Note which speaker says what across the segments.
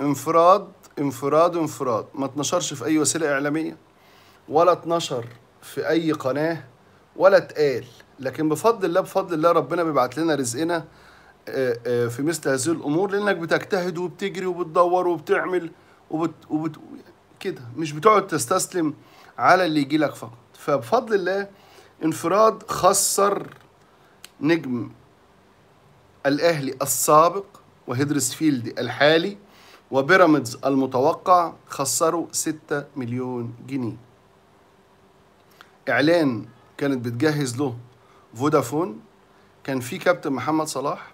Speaker 1: انفراد انفراد انفراد ما اتنشرش في اي وسيله اعلاميه ولا اتنشر في اي قناه ولا اتقال لكن بفضل الله بفضل الله ربنا بيبعت لنا رزقنا آه، آه، في مثل هذه الامور لانك بتجتهد وبتجري وبتدور وبتعمل وبت... وبت... كده مش بتقعد تستسلم على اللي يجي لك فقط فبفضل الله انفراد خسر نجم الاهلي السابق فيلد الحالي وبيراميدز المتوقع خسروا 6 مليون جنيه إعلان كانت بتجهز له فودافون كان في كابتن محمد صلاح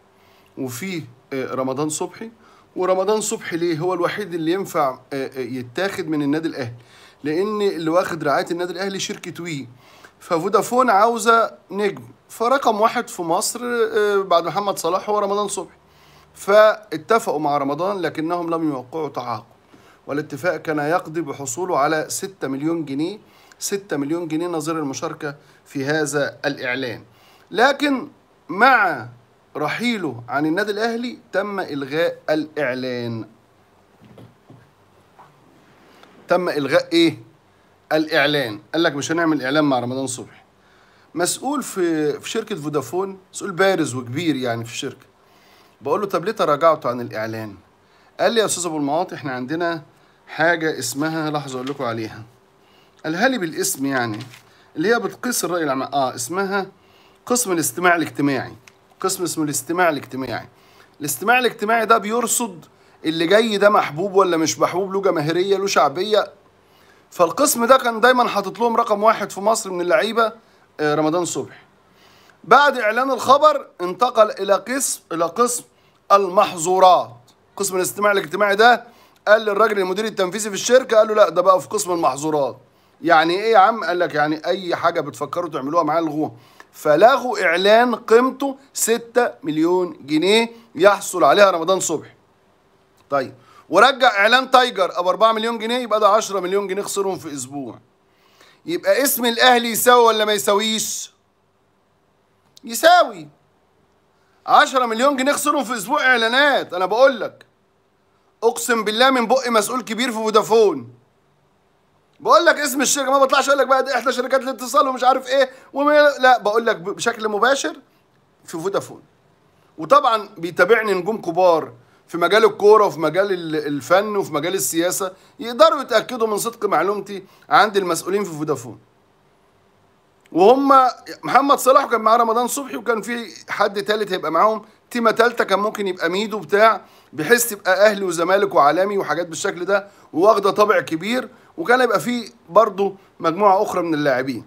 Speaker 1: وفي آه، رمضان صبحي ورمضان صبحي ليه هو الوحيد اللي ينفع آه، آه، يتاخد من النادي الاهلي لان اللي واخد رعايه النادي الاهلي شركه وي ففودافون عاوزه نجم فرقم واحد في مصر بعد محمد صلاح هو رمضان صبحي فاتفقوا مع رمضان لكنهم لم يوقعوا تعاقد والاتفاق كان يقضي بحصوله على 6 مليون جنيه 6 مليون جنيه نظير المشاركة في هذا الإعلان لكن مع رحيله عن النادي الأهلي تم إلغاء الإعلان تم إلغاء إيه؟ الإعلان قال لك مش هنعمل إعلان مع رمضان صبحي مسؤول في في شركة فودافون مسؤول بارز وكبير يعني في الشركة بقول له طب ليه تراجعتوا عن الاعلان قال لي يا استاذ ابو المواطي احنا عندنا حاجه اسمها لحظه اقول لكم عليها قالها لي بالاسم يعني اللي هي بتقيس الراي العام اه اسمها قسم الاستماع الاجتماعي قسم اسمه الاستماع الاجتماعي الاستماع الاجتماعي ده بيرصد اللي جاي ده محبوب ولا مش محبوب له جماهيريه له شعبيه فالقسم ده كان دايما حاطط لهم رقم واحد في مصر من اللعيبه آه، رمضان صبحي بعد اعلان الخبر انتقل الى قسم الى قسم المحظورات قسم الاستماع الاجتماعي ده قال للراجل المدير التنفيذي في الشركه قال له لا ده بقى في قسم المحظورات يعني ايه يا عم قال لك يعني اي حاجه بتفكروا تعملوها معاه الغوها فلغوا اعلان قيمته 6 مليون جنيه يحصل عليها رمضان صبحي طيب ورجع اعلان تايجر ابو 4 مليون جنيه يبقى ده 10 مليون جنيه خسرهم في اسبوع يبقى اسم الاهلي يساوي ولا ما يساويش يساوي 10 مليون جنيه خسرهم في اسبوع اعلانات انا بقول لك اقسم بالله من بق مسؤول كبير في فودافون بقول لك اسم الشركه ما بطلعش اقول لك بقى دي احدى شركات الاتصال ومش عارف ايه وما لا بقول لك بشكل مباشر في فودافون وطبعا بيتابعني نجوم كبار في مجال الكوره وفي مجال الفن وفي مجال السياسه يقدروا يتاكدوا من صدق معلومتي عند المسؤولين في فودافون وهم محمد صلاح وكان معاه رمضان صبحي وكان في حد ثالث هيبقى معاهم تيمه ثالثه كان ممكن يبقى ميدو بتاع بحيث تبقى اهلي وزمالك وعالمي وحاجات بالشكل ده وواخده طابع كبير وكان هيبقى في برضه مجموعه اخرى من اللاعبين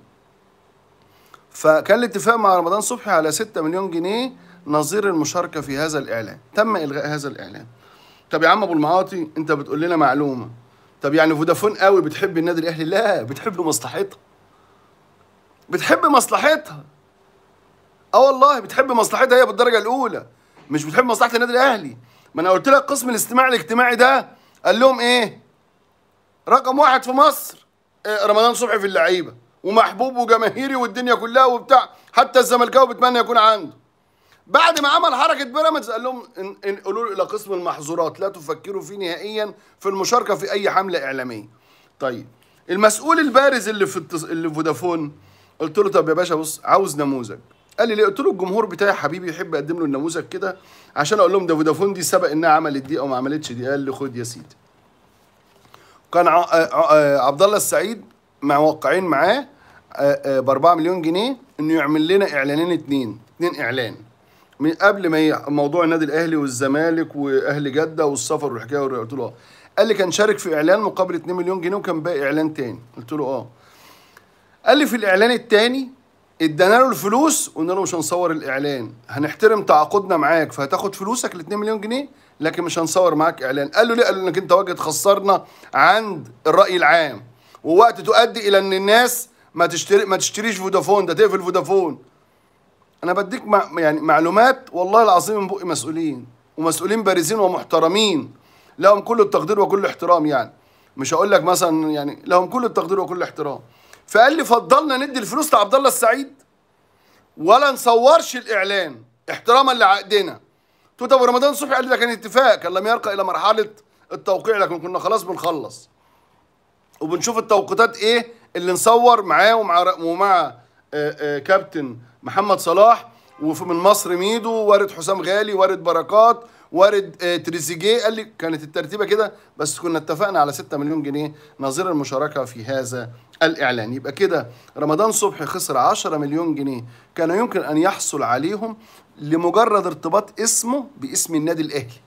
Speaker 1: فكان الاتفاق مع رمضان صبحي على 6 مليون جنيه نظير المشاركه في هذا الاعلان تم الغاء هذا الاعلان طب يا عم ابو المعاطي انت بتقول لنا معلومه طب يعني فودافون قوي بتحب النادي الاهلي لا بتحب مصلحتها بتحب مصلحتها اه والله بتحب مصلحتها هي بالدرجه الاولى مش بتحب مصلحه النادي الاهلي ما انا قلت لك قسم الاستماع الاجتماعي ده قال لهم ايه رقم واحد في مصر إيه رمضان صبحي في اللعيبه ومحبوب وجماهيري والدنيا كلها وبتاع حتى الزملكاوي بيتمنى يكون عنده بعد ما عمل حركه بيراميدز قال لهم انقلوا الى قسم المحظورات لا تفكروا فيه نهائيا في المشاركه في اي حمله اعلاميه طيب المسؤول البارز اللي في التص... اللي في فودافون قلت له طب يا باشا بص عاوز نموذج قال لي ليه قلت له الجمهور بتاعي حبيبي يحب يقدم له النموذج كده عشان اقول لهم ده فودافون دي سبق انها عملت دي او ما عملتش دي قال لي خد يا سيدي كان آه، آه، آه، عبد الله السعيد موقعين معاه ب 4 مليون جنيه انه يعمل لنا اعلانين اثنين اثنين اعلان من قبل ما موضوع النادي الاهلي والزمالك واهل جده والسفر والحكايه قلت له اه قال لي كان شارك في اعلان مقابل 2 مليون جنيه وكان باقي اعلان تاني قلت له اه قال لي في الاعلان الثاني ادانا له الفلوس وقلنا له مش هنصور الاعلان هنحترم تعاقدنا معاك فهتاخد فلوسك ال 2 مليون جنيه لكن مش هنصور معاك اعلان قال له ليه قال له انك انت واجد خسرنا عند الراي العام ووقت تؤدي الى ان الناس ما تشتري ما تشتريش فودافون ده تقفل فودافون انا بديك مع يعني معلومات والله العظيم من بق مسؤولين ومسؤولين بارزين ومحترمين لهم كل التقدير وكل الاحترام يعني مش هقول لك مثلا يعني لهم كل التقدير وكل الاحترام فقال لي فضلنا ندي الفلوس لعبد الله السعيد ولا نصورش الاعلان احتراما لعقدنا قلت له طب رمضان صبحي قال لي ده كان اتفاق كان لم يرقى الى مرحله التوقيع لكن كنا خلاص بنخلص وبنشوف التوقيتات ايه اللي نصور معاه ومع ومع آه، آه، كابتن محمد صلاح ومن مصر ميدو وارد حسام غالي وارد بركات وارد آه، تريزيجيه قال لي كانت الترتيبه كده بس كنا اتفقنا على 6 مليون جنيه نظير المشاركه في هذا الاعلان يبقى كده رمضان صبحي خسر 10 مليون جنيه كان يمكن ان يحصل عليهم لمجرد ارتباط اسمه باسم النادي الاهلي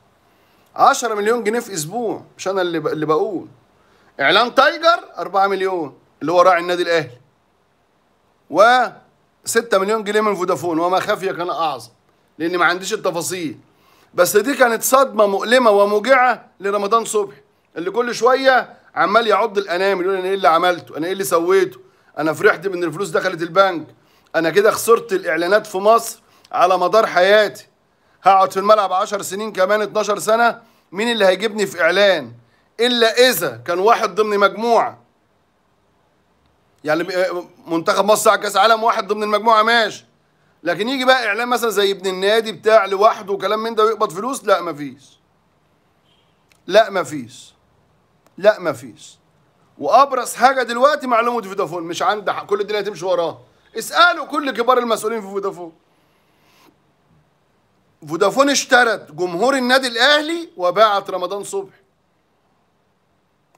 Speaker 1: 10 مليون جنيه في اسبوع مش انا اللي اللي بقول اعلان تايجر 4 مليون اللي هو راعي النادي الاهلي و 6 مليون جنيه من فودافون وما خفي كان اعظم لان ما عنديش التفاصيل بس دي كانت صدمه مؤلمه وموجعه لرمضان صبحي اللي كل شويه عمال يعض الانامل يقول انا ايه اللي عملته انا ايه اللي سويته انا فرحت بان الفلوس دخلت البنك انا كده خسرت الاعلانات في مصر على مدار حياتي هقعد في الملعب 10 سنين كمان 12 سنه مين اللي هيجيبني في اعلان الا اذا كان واحد ضمن مجموعه يعني آه، منتخب مصر على كاس عالم واحد ضمن المجموعه ماشي لكن يجي بقى اعلان مثلا زي ابن النادي بتاع لوحده وكلام من ده ويقبض فلوس لا مفيش لا مفيش لا مفيش وابرز حاجه دلوقتي معلومه فودافون مش عند كل الدنيا تمشي وراه اسالوا كل كبار المسؤولين في فودافون فودافون اشترت جمهور النادي الاهلي وباعت رمضان صبحي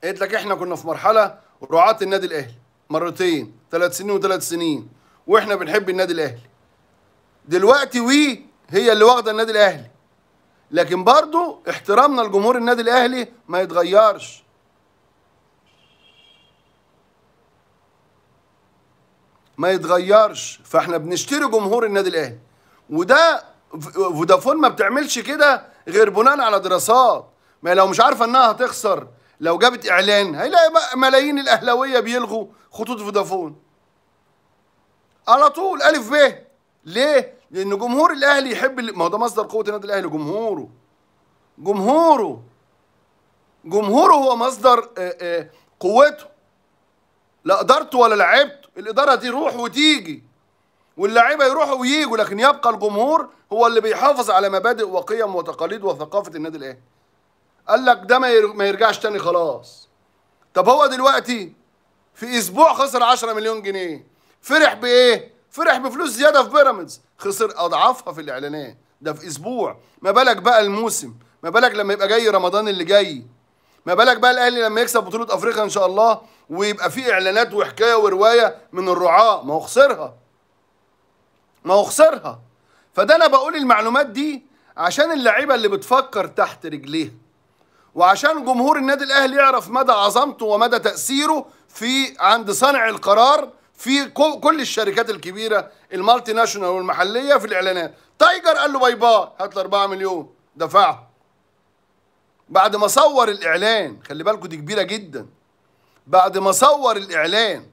Speaker 1: قلت لك احنا كنا في مرحله رعاه النادي الاهلي مرتين ثلاث سنين وثلاث سنين واحنا بنحب النادي الاهلي دلوقتي وي هي اللي واخده النادي الاهلي لكن برضو احترامنا لجمهور النادي الاهلي ما يتغيرش ما يتغيرش فاحنا بنشتري جمهور النادي الاهلي وده فودافون ما بتعملش كده غير بناء على دراسات ما لو مش عارفه انها هتخسر لو جابت اعلان هيلاقي بقى ملايين الاهلاويه بيلغوا خطوط فودافون على طول الف ب ليه؟ لأن جمهور الأهلي يحب ما هو ده مصدر قوة النادي الأهلي جمهوره جمهوره جمهوره هو مصدر آه، آه، قوته لا قدرته ولا لعبته الإدارة دي روح وتيجي واللعيبه يروحوا وييجوا لكن يبقى الجمهور هو اللي بيحافظ على مبادئ وقيم وتقاليد وثقافه النادي الاهلي. قال لك ده ما يرجعش تاني خلاص. طب هو دلوقتي في اسبوع خسر 10 مليون جنيه، فرح بايه؟ فرح بفلوس زياده في بيراميدز خسر اضعافها في الاعلانات ده في اسبوع ما بالك بقى الموسم ما بالك لما يبقى جاي رمضان اللي جاي ما بالك بقى الاهلي لما يكسب بطوله افريقيا ان شاء الله ويبقى فيه اعلانات وحكايه وروايه من الرعاه ما هو خسرها ما هو خسرها فده انا بقول المعلومات دي عشان اللعيبه اللي بتفكر تحت رجليها وعشان جمهور النادي الاهلي يعرف مدى عظمته ومدى تاثيره في عند صانع القرار في كل الشركات الكبيره المالتي ناشونال والمحليه في الاعلانات تايجر قال له باي باي هات له 4 مليون دفعه بعد ما صور الاعلان خلي بالكم دي كبيره جدا بعد ما صور الاعلان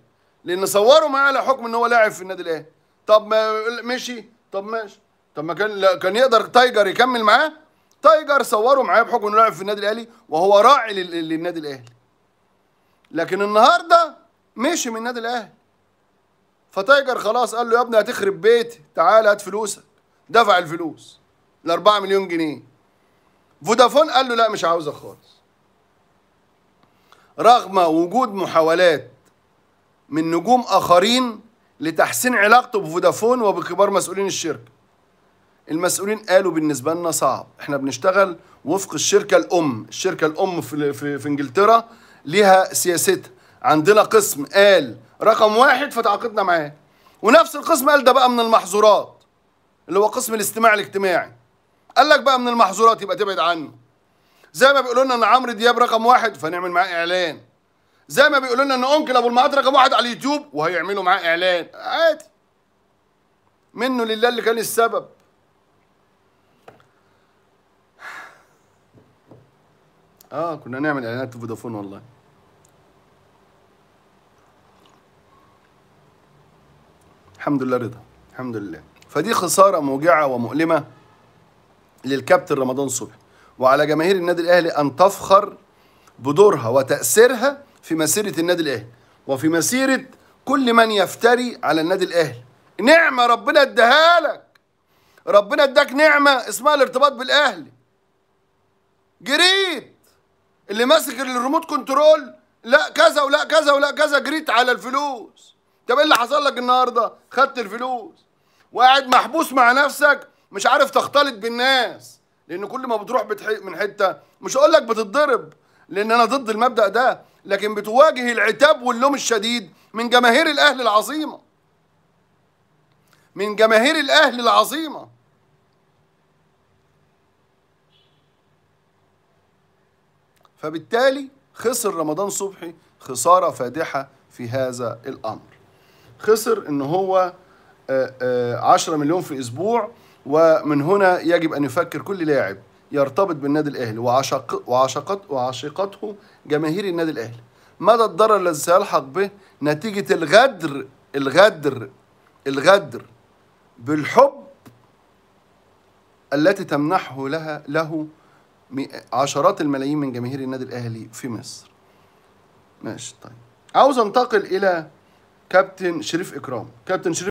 Speaker 1: لان صوره معاه على حكم ان هو لاعب في النادي الاهلي طب ما مشي طب ماشي طب ما كان كان يقدر تايجر يكمل معاه تايجر صوره معاه بحكم انه لاعب في النادي الاهلي وهو راعي للنادي الاهلي لكن النهارده مشي من النادي الاهلي فتايجر خلاص قال له يا ابني هتخرب بيتي تعال هات فلوسك دفع الفلوس ال 4 مليون جنيه فودافون قال له لا مش عاوزك خالص رغم وجود محاولات من نجوم اخرين لتحسين علاقته بفودافون وبكبار مسؤولين الشركه المسؤولين قالوا بالنسبه لنا صعب احنا بنشتغل وفق الشركه الام الشركه الام في في, في انجلترا ليها سياستها عندنا قسم قال رقم واحد فتعاقدنا معاه ونفس القسم قال ده بقى من المحظورات اللي هو قسم الاستماع الاجتماعي قال لك بقى من المحظورات يبقى تبعد عنه زي ما بيقولوا لنا ان عمرو دياب رقم واحد فنعمل معاه اعلان زي ما بيقولوا لنا ان انكل ابو المعاد رقم واحد على اليوتيوب وهيعملوا معاه اعلان عادي منه لله اللي كان السبب اه كنا نعمل اعلانات فودافون والله الحمد لله رضا الحمد لله فدي خساره موجعه ومؤلمه للكابتن رمضان صبحي وعلى جماهير النادي الاهلي ان تفخر بدورها وتاثيرها في مسيره النادي الاهلي وفي مسيره كل من يفتري على النادي الاهلي نعمه ربنا اداها لك ربنا اداك نعمه اسمها الارتباط بالاهلي جريت اللي ماسك الريموت كنترول لا كذا ولا كذا ولا كذا جريت على الفلوس طب ايه اللي حصل لك النهارده خدت الفلوس وقاعد محبوس مع نفسك مش عارف تختلط بالناس لان كل ما بتروح من حته مش هقول لك بتتضرب لان انا ضد المبدا ده لكن بتواجه العتاب واللوم الشديد من جماهير الاهل العظيمه من جماهير الاهل العظيمه فبالتالي خسر رمضان صبحي خساره فادحه في هذا الامر خسر ان هو 10 آه، آه، مليون في اسبوع ومن هنا يجب ان يفكر كل لاعب يرتبط بالنادي الاهلي وعشق وعشقت وعشقته جماهير النادي الاهلي مدى الضرر الذي سيلحق به نتيجه الغدر الغدر الغدر بالحب التي تمنحه لها له عشرات الملايين من جماهير النادي الاهلي في مصر ماشي طيب عاوز انتقل الى كابتن شريف اكرام كابتن شريف